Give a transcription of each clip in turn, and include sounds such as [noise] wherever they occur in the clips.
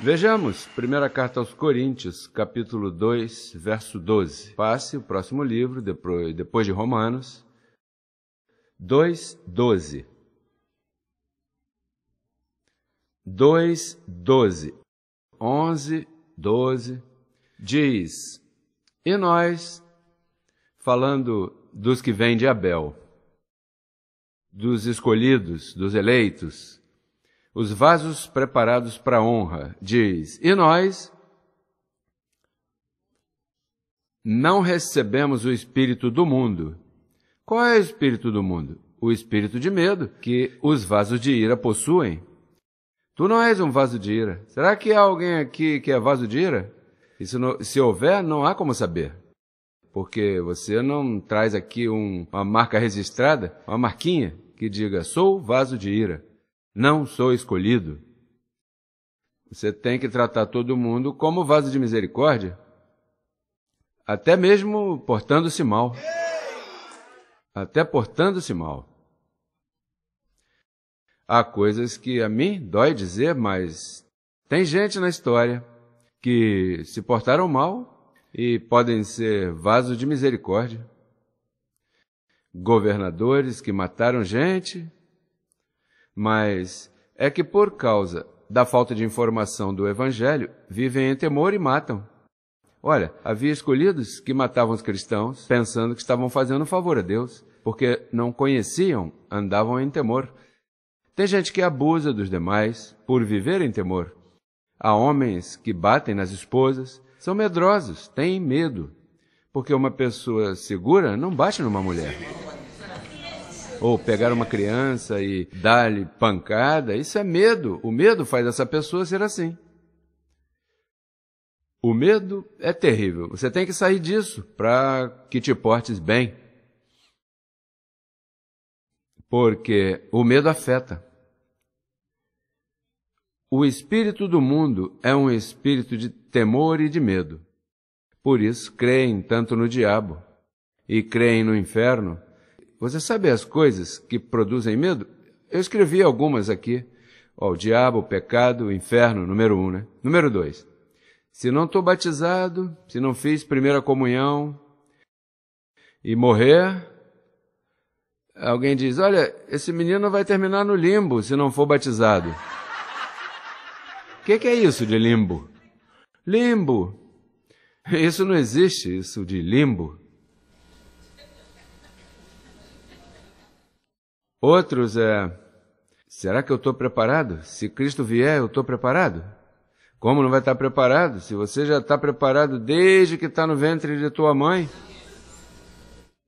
Vejamos, primeira carta aos Coríntios, capítulo 2, verso 12. Passe o próximo livro, depois de Romanos. 2, 12. 2, 12. 11, 12. Diz: E nós, falando dos que vêm de Abel, dos escolhidos, dos eleitos, os vasos preparados para honra, diz: E nós não recebemos o espírito do mundo. Qual é o espírito do mundo? O espírito de medo que os vasos de ira possuem. Tu não és um vaso de ira. Será que há alguém aqui que é vaso de ira? não, se houver, não há como saber. Porque você não traz aqui um, uma marca registrada, uma marquinha que diga: sou vaso de ira não sou escolhido. Você tem que tratar todo mundo como vaso de misericórdia, até mesmo portando-se mal. Até portando-se mal. Há coisas que a mim dói dizer, mas tem gente na história que se portaram mal e podem ser vaso de misericórdia. Governadores que mataram gente mas é que por causa da falta de informação do Evangelho, vivem em temor e matam. Olha, havia escolhidos que matavam os cristãos, pensando que estavam fazendo um favor a Deus, porque não conheciam, andavam em temor. Tem gente que abusa dos demais por viver em temor. Há homens que batem nas esposas, são medrosos, têm medo, porque uma pessoa segura não bate numa mulher ou pegar uma criança e dar-lhe pancada, isso é medo. O medo faz essa pessoa ser assim. O medo é terrível. Você tem que sair disso para que te portes bem. Porque o medo afeta. O espírito do mundo é um espírito de temor e de medo. Por isso creem tanto no diabo e creem no inferno você sabe as coisas que produzem medo? Eu escrevi algumas aqui. Oh, o diabo, o pecado, o inferno, número um, né? Número dois. Se não estou batizado, se não fiz primeira comunhão e morrer, alguém diz: Olha, esse menino vai terminar no limbo se não for batizado. O [laughs] que, que é isso de limbo? Limbo. Isso não existe, isso de limbo. Outros é: será que eu estou preparado? Se Cristo vier, eu estou preparado? Como não vai estar preparado? Se você já está preparado desde que está no ventre de tua mãe,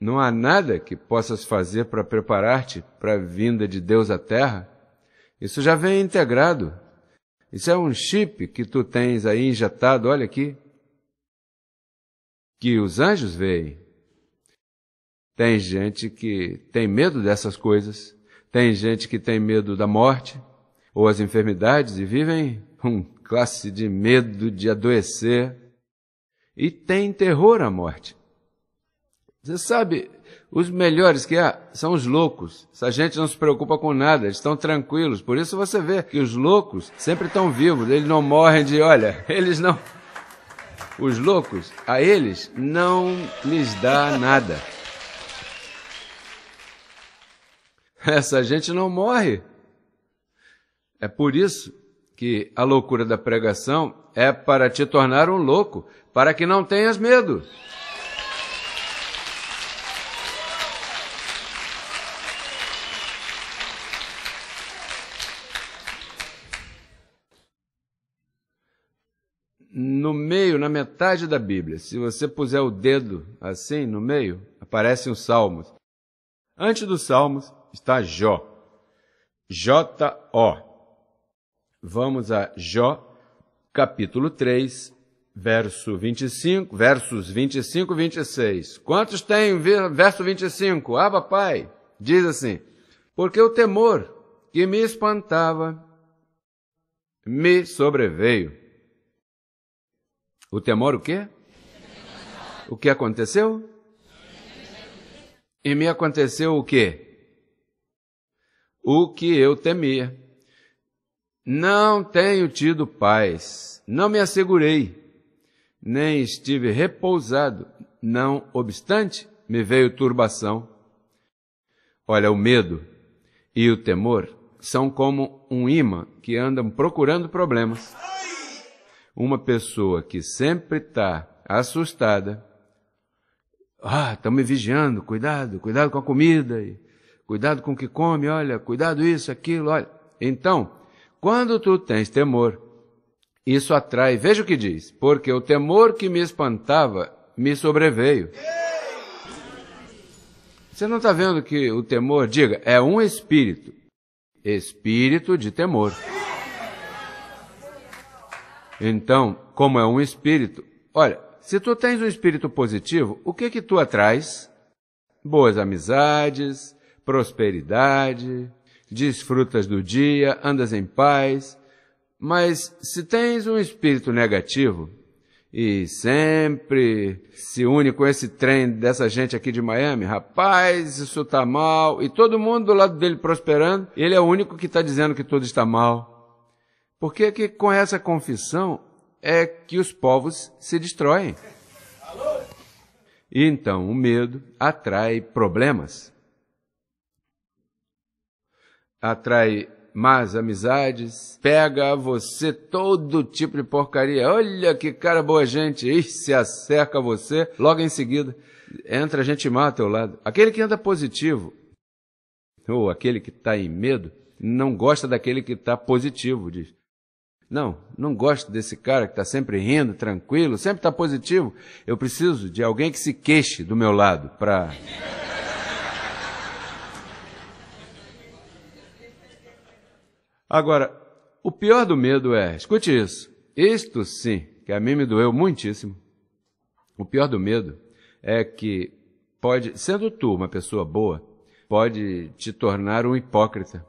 não há nada que possas fazer para preparar-te para a vinda de Deus à terra. Isso já vem integrado. Isso é um chip que tu tens aí injetado, olha aqui, que os anjos veem. Tem gente que tem medo dessas coisas, tem gente que tem medo da morte ou as enfermidades e vivem um classe de medo de adoecer e tem terror à morte. Você sabe, os melhores que há são os loucos. Essa gente não se preocupa com nada, eles estão tranquilos. Por isso você vê que os loucos sempre estão vivos, eles não morrem de, olha, [laughs] eles não. Os loucos, a eles não lhes dá nada. [laughs] Essa gente não morre. É por isso que a loucura da pregação é para te tornar um louco, para que não tenhas medo. No meio, na metade da Bíblia, se você puser o dedo assim no meio, aparece um Salmos. Antes dos Salmos, está Jó. J-O. Vamos a Jó, capítulo 3, verso 25, versos 25 e 26. Quantos tem verso 25? Ah, papai, diz assim: Porque o temor que me espantava me sobreveio. O temor o quê? O que aconteceu? E me aconteceu o quê? o que eu temia. Não tenho tido paz, não me assegurei, nem estive repousado, não obstante, me veio turbação. Olha, o medo e o temor são como um imã que andam procurando problemas. Uma pessoa que sempre está assustada, ah, estão me vigiando, cuidado, cuidado com a comida, e cuidado com o que come, olha, cuidado isso, aquilo, olha. Então, quando tu tens temor, isso atrai, veja o que diz, porque o temor que me espantava me sobreveio. Você não está vendo que o temor, diga, é um espírito, espírito de temor. Então, como é um espírito, olha, se tu tens um espírito positivo, o que que tu atrais? Boas amizades, prosperidade, desfrutas do dia, andas em paz. Mas se tens um espírito negativo e sempre se une com esse trem dessa gente aqui de Miami, rapaz, isso tá mal, e todo mundo do lado dele prosperando, ele é o único que está dizendo que tudo está mal. Porque que com essa confissão é que os povos se destroem. E então o medo atrai problemas atrai más amizades, pega a você todo tipo de porcaria. Olha que cara boa gente, e se acerca a você, logo em seguida entra gente má ao teu lado. Aquele que anda positivo, ou aquele que está em medo, não gosta daquele que está positivo, diz. Não, não gosto desse cara que está sempre rindo, tranquilo, sempre está positivo. Eu preciso de alguém que se queixe do meu lado para Agora, o pior do medo é, escute isso, isto sim, que a mim me doeu muitíssimo. O pior do medo é que pode, sendo tu uma pessoa boa, pode te tornar um hipócrita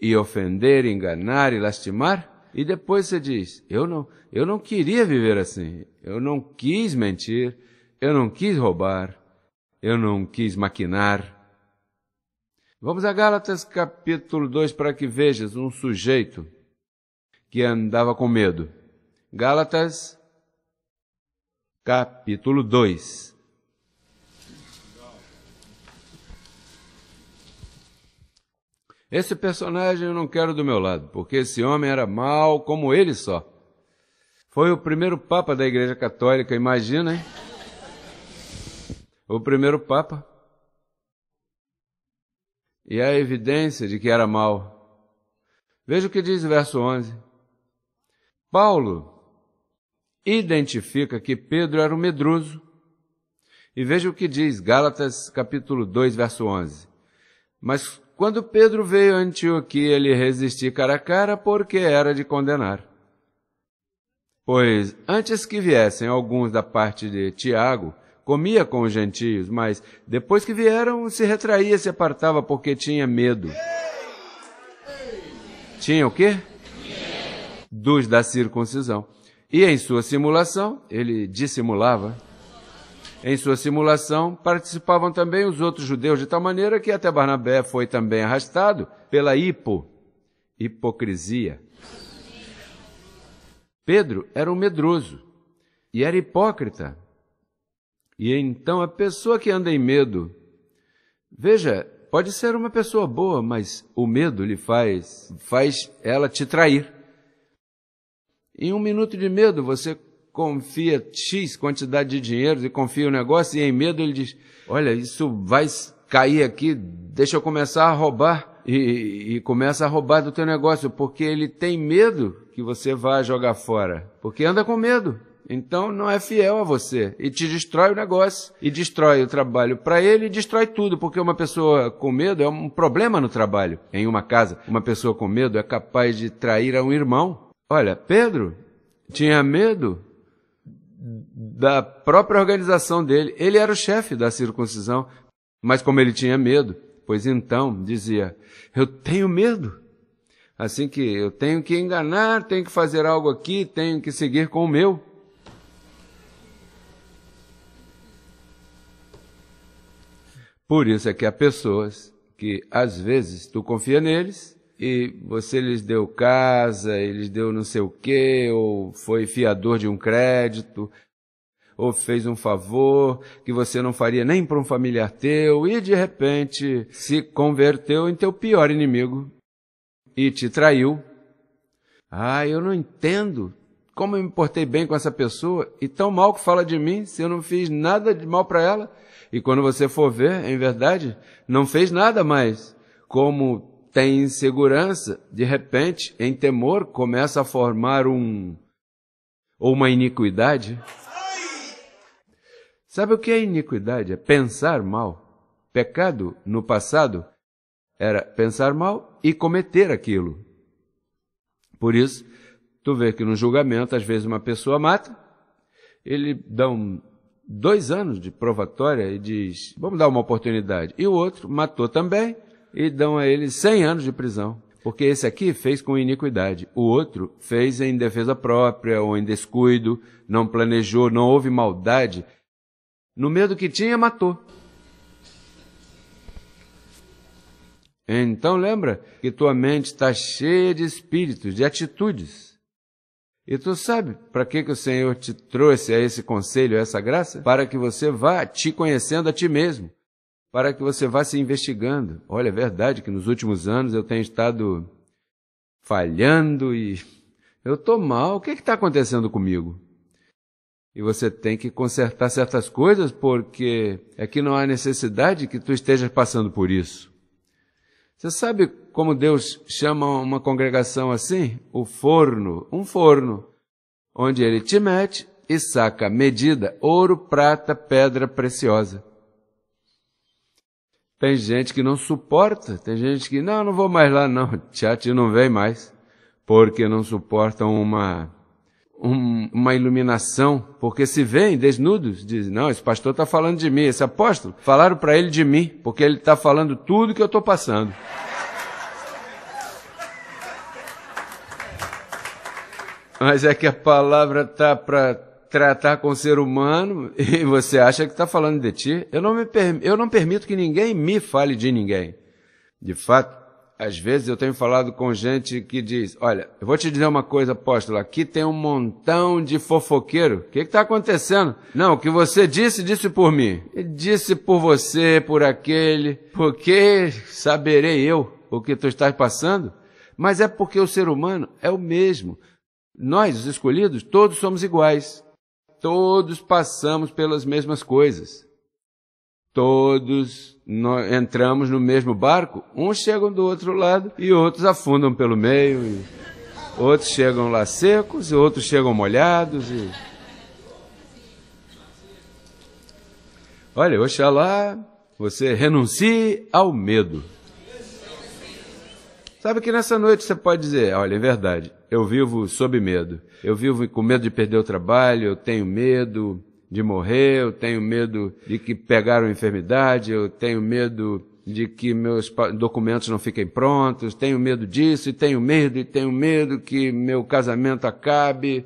e ofender, enganar e lastimar, e depois você diz: "Eu não, eu não queria viver assim. Eu não quis mentir, eu não quis roubar, eu não quis maquinar, Vamos a Gálatas capítulo 2 para que vejas um sujeito que andava com medo. Gálatas capítulo 2. Esse personagem eu não quero do meu lado, porque esse homem era mau como ele só. Foi o primeiro Papa da Igreja Católica, imagina, hein? O primeiro Papa e a evidência de que era mal. Veja o que diz o verso 11. Paulo identifica que Pedro era um medroso. E veja o que diz Gálatas capítulo 2, verso 11. Mas quando Pedro veio a Antioquia, ele resistiu cara a cara porque era de condenar. Pois antes que viessem alguns da parte de Tiago, comia com os gentios, mas depois que vieram, se retraía, se apartava porque tinha medo. Tinha o quê? Dos da circuncisão. E em sua simulação, ele dissimulava. Em sua simulação, participavam também os outros judeus, de tal maneira que até Barnabé foi também arrastado pela hipo, hipocrisia. Pedro era um medroso e era hipócrita, e então a pessoa que anda em medo, veja, pode ser uma pessoa boa, mas o medo lhe faz, faz ela te trair. Em um minuto de medo, você confia X quantidade de dinheiro e confia o negócio, e em medo ele diz: Olha, isso vai cair aqui, deixa eu começar a roubar. E, e, começa a roubar do teu negócio, porque ele tem medo que você vá jogar fora, porque anda com medo. Então não é fiel a você e te destrói o negócio e destrói o trabalho para ele e destrói tudo, porque uma pessoa com medo é um problema no trabalho. Em uma casa, uma pessoa com medo é capaz de trair a um irmão. Olha, Pedro tinha medo da própria organização dele. Ele era o chefe da circuncisão, mas como ele tinha medo, pois então dizia: "Eu tenho medo" assim que eu tenho que enganar, tenho que fazer algo aqui, tenho que seguir com o meu. Por isso é que há pessoas que às vezes tu confia neles e você lhes deu casa, eles deu não sei o quê, ou foi fiador de um crédito, ou fez um favor que você não faria nem para um familiar teu e de repente se converteu em teu pior inimigo e te traiu. Ah, eu não entendo como eu me portei bem com essa pessoa e tão mal que fala de mim se eu não fiz nada de mal para ela. E quando você for ver, em verdade, não fez nada mais. Como tem insegurança, de repente, em temor, começa a formar um. ou uma iniquidade. Sabe o que é iniquidade? É pensar mal. Pecado, no passado, era pensar mal e cometer aquilo. Por isso, tu vê que no julgamento, às vezes uma pessoa mata, ele dá um, dois anos de provatória e diz: vamos dar uma oportunidade. E o outro matou também e dão a ele 100 anos de prisão. Porque esse aqui fez com iniquidade, o outro fez em defesa própria ou em descuido, não planejou, não houve maldade. No medo que tinha, matou. Então lembra que tua mente está cheia de espíritos, de atitudes e tu sabe para que, que o Senhor te trouxe a esse conselho, a essa graça? Para que você vá te conhecendo a ti mesmo, para que você vá se investigando. Olha, é verdade que nos últimos anos eu tenho estado falhando e eu estou mal, o que é está acontecendo comigo? E você tem que consertar certas coisas porque aqui é não há necessidade que tu estejas passando por isso. Você sabe como Deus chama uma congregação assim? O forno, um forno, onde ele te mete e saca medida, ouro, prata, pedra preciosa. Tem gente que não suporta, tem gente que, não, não vou mais lá, não, Tchati [laughs] não vem mais, porque não suportam uma, um, uma iluminação, porque se vem desnudos, dizem, não, esse pastor está falando de mim, esse apóstolo, falaram para ele de mim, porque ele está falando tudo que eu estou passando. Mas é que a palavra tá para tratar com o ser humano [laughs] e você acha que está falando de ti. Eu não, me, eu não permito que ninguém me fale de ninguém. De fato, às vezes eu tenho falado com gente que diz: Olha, eu vou te dizer uma coisa, apóstolo, aqui tem um montão de fofoqueiro. O que está acontecendo? Não, o que você disse, disse por mim. E disse por você, por aquele, porque saberei eu o que tu estás passando. Mas é porque o ser humano é o mesmo. Nós, os escolhidos, todos somos iguais. Todos passamos pelas mesmas coisas. Todos entramos no mesmo barco. Uns chegam do outro lado e outros afundam pelo meio. E outros chegam lá secos e outros chegam molhados. E... Olha, Oxalá você renuncie ao medo. Sabe que nessa noite você pode dizer: olha, é verdade, eu vivo sob medo, eu vivo com medo de perder o trabalho, eu tenho medo de morrer, eu tenho medo de que pegaram enfermidade, eu tenho medo de que meus documentos não fiquem prontos, tenho medo disso, e tenho medo, e tenho medo que meu casamento acabe.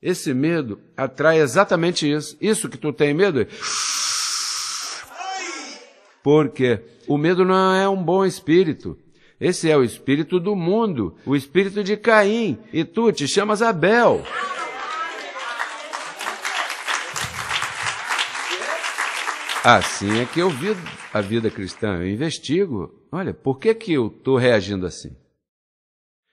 Esse medo atrai exatamente isso. Isso que tu tem medo. Porque o medo não é um bom espírito. Esse é o espírito do mundo, o espírito de Caim, e tu te chamas Abel. Assim é que eu vi a vida cristã, eu investigo. Olha, por que, que eu estou reagindo assim?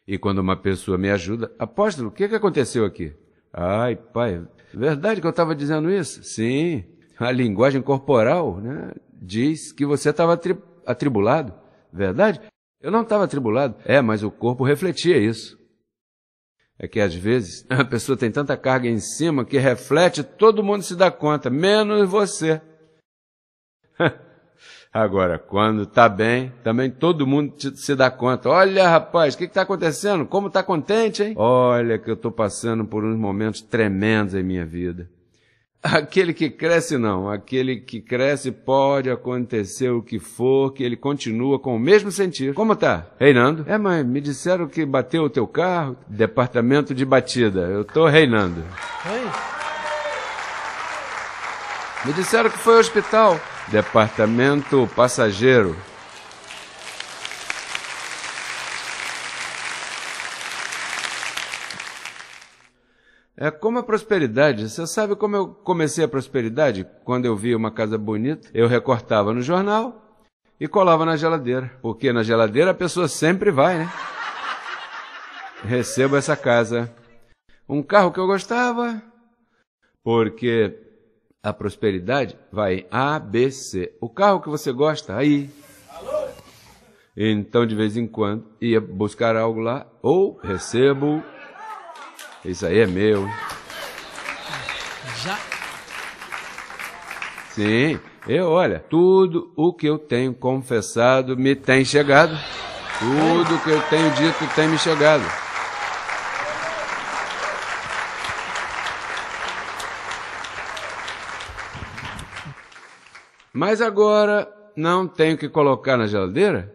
E quando uma pessoa me ajuda, apóstolo, o que, que aconteceu aqui? Ai, pai, verdade que eu estava dizendo isso? Sim, a linguagem corporal né, diz que você estava atribulado, verdade? Eu não estava atribulado. É, mas o corpo refletia isso. É que às vezes [laughs] a pessoa tem tanta carga em cima que reflete, todo mundo se dá conta, menos você. [laughs] Agora, quando está bem, também todo mundo te, se dá conta. Olha, rapaz, o que está acontecendo? Como está contente, hein? Olha que eu estou passando por uns momentos tremendos em minha vida. Aquele que cresce, não. Aquele que cresce pode acontecer o que for, que ele continua com o mesmo sentido. Como tá? Reinando. É, mãe, me disseram que bateu o teu carro. Departamento de batida. Eu tô reinando. Oi. Me disseram que foi ao hospital. Departamento passageiro. É como a prosperidade. Você sabe como eu comecei a prosperidade? Quando eu via uma casa bonita, eu recortava no jornal e colava na geladeira. Porque na geladeira a pessoa sempre vai, né? Recebo essa casa. Um carro que eu gostava, porque a prosperidade vai em A, B, C. O carro que você gosta, aí. Então, de vez em quando, ia buscar algo lá, ou recebo isso aí é meu. Já. Sim, eu, olha, tudo o que eu tenho confessado me tem chegado. Tudo o que eu tenho dito tem me chegado. Mas agora não tenho que colocar na geladeira,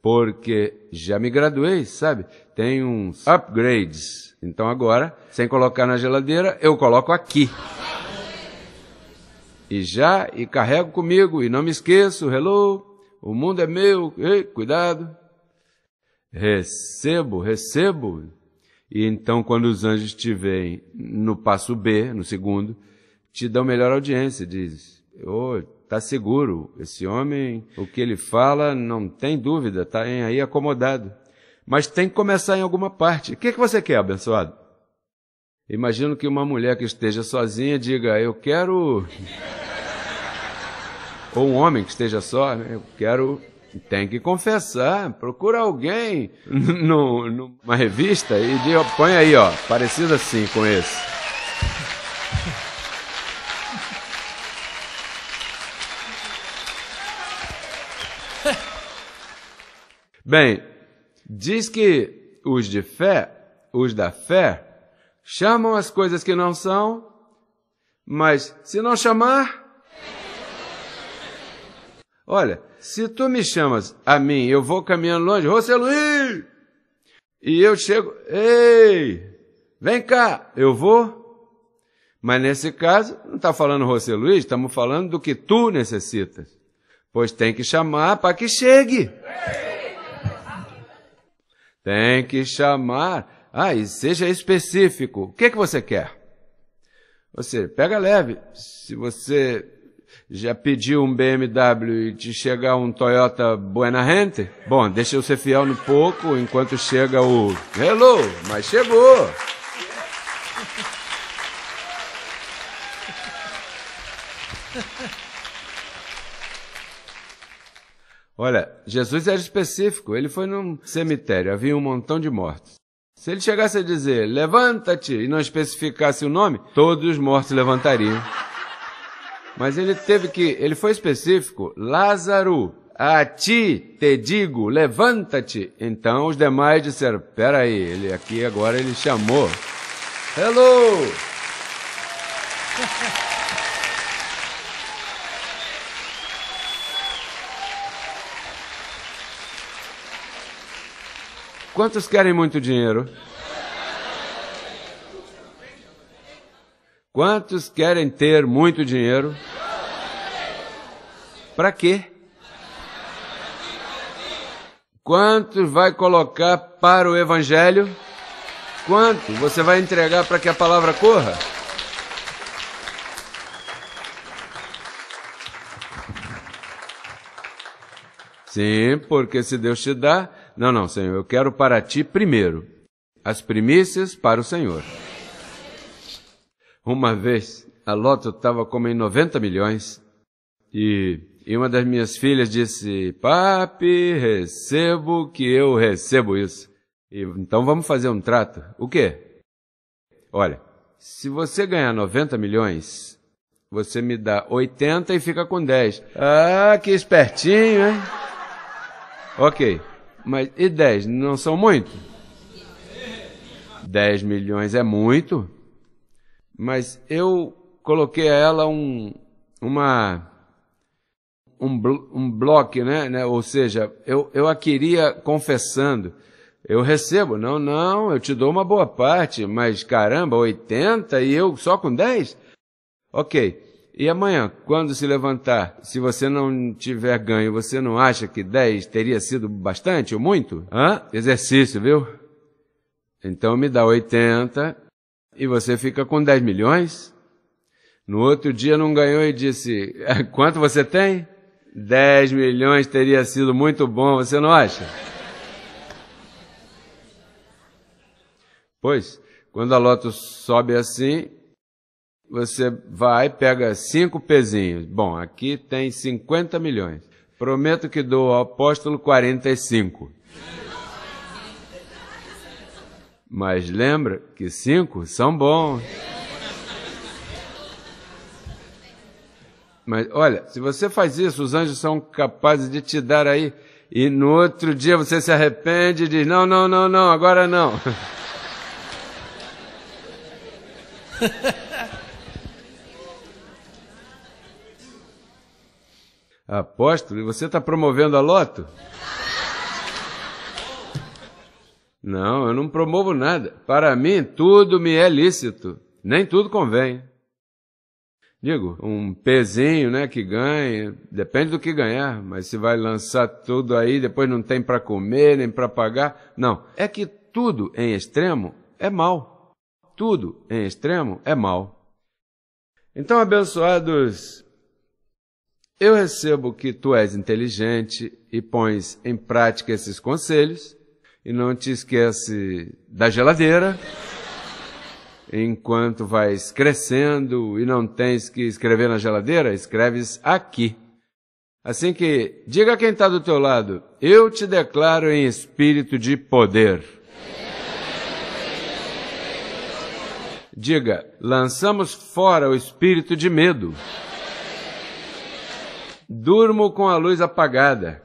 porque já me graduei, sabe? tem uns upgrades. Então agora, sem colocar na geladeira, eu coloco aqui. E já, e carrego comigo, e não me esqueço, hello, o mundo é meu, ei, cuidado. Recebo, recebo. E então, quando os anjos te veem no passo B, no segundo, te dão melhor audiência, diz, ô, oh, tá seguro, esse homem, o que ele fala, não tem dúvida, tá aí acomodado. Mas tem que começar em alguma parte. O que, é que você quer, abençoado? Imagino que uma mulher que esteja sozinha diga: Eu quero. Ou um homem que esteja só, né? eu quero. Tem que confessar. Procura alguém [laughs] no, numa revista e diga, põe aí, ó, parecido assim com esse. [laughs] Bem, Diz que os de fé, os da fé, chamam as coisas que não são, mas se não chamar. Olha, se tu me chamas a mim, eu vou caminhando longe, José Luiz! E eu chego, ei, vem cá, eu vou. Mas nesse caso, não está falando José Luiz, estamos falando do que tu necessitas. Pois tem que chamar para que chegue. Tem que chamar. Ah, e seja específico. O que, é que você quer? Você pega leve. Se você já pediu um BMW e te chegar um Toyota Buena Gente, bom, deixa eu ser fiel no pouco enquanto chega o Hello, mas chegou. Olha, Jesus era específico, ele foi num cemitério, havia um montão de mortos. Se ele chegasse a dizer, levanta-te, e não especificasse o nome, todos os mortos levantariam. Mas ele teve que, ele foi específico, Lázaro, a ti te digo, levanta-te. Então os demais disseram, peraí, ele aqui agora ele chamou. Hello! [laughs] Quantos querem muito dinheiro? Quantos querem ter muito dinheiro? Para quê? Quanto vai colocar para o Evangelho? Quanto você vai entregar para que a palavra corra? Sim, porque se Deus te dá, não, não, Senhor, eu quero para ti primeiro as primícias para o Senhor. Uma vez, a Loto estava como em 90 milhões e, e uma das minhas filhas disse: Papi, recebo que eu recebo isso. E, então vamos fazer um trato. O quê? Olha, se você ganhar 90 milhões, você me dá 80 e fica com 10. Ah, que espertinho, hein? Ok. Mas e 10 não são muito? 10 milhões é muito, mas eu coloquei a ela um, uma, um, um bloco, né, né? Ou seja, eu, eu a queria confessando. Eu recebo, não, não, eu te dou uma boa parte, mas caramba, 80 e eu só com 10? Ok. E amanhã, quando se levantar, se você não tiver ganho, você não acha que 10 teria sido bastante ou muito? Hã? Exercício, viu? Então me dá 80 e você fica com 10 milhões. No outro dia não ganhou e disse: é, Quanto você tem? 10 milhões teria sido muito bom, você não acha? Pois, quando a loto sobe assim, você vai, pega cinco pezinhos. Bom, aqui tem 50 milhões. Prometo que dou ao apóstolo 45. Mas lembra que cinco são bons. Mas olha, se você faz isso, os anjos são capazes de te dar aí. E no outro dia você se arrepende e diz: não, não, não, não, agora não. [laughs] Apóstolo, e você está promovendo a loto? Não, eu não promovo nada. Para mim, tudo me é lícito, nem tudo convém. Digo, um pezinho, né, que ganha, depende do que ganhar, mas se vai lançar tudo aí, depois não tem para comer, nem para pagar. Não, é que tudo em extremo é mal. Tudo em extremo é mal. Então, abençoados eu recebo que tu és inteligente e pões em prática esses conselhos, e não te esquece da geladeira, enquanto vais crescendo e não tens que escrever na geladeira, escreves aqui. Assim que, diga a quem está do teu lado, eu te declaro em espírito de poder. Diga, lançamos fora o espírito de medo. Durmo com a luz apagada.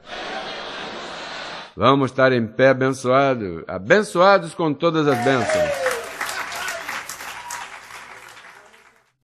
Vamos estar em pé abençoado, abençoados com todas as bênçãos.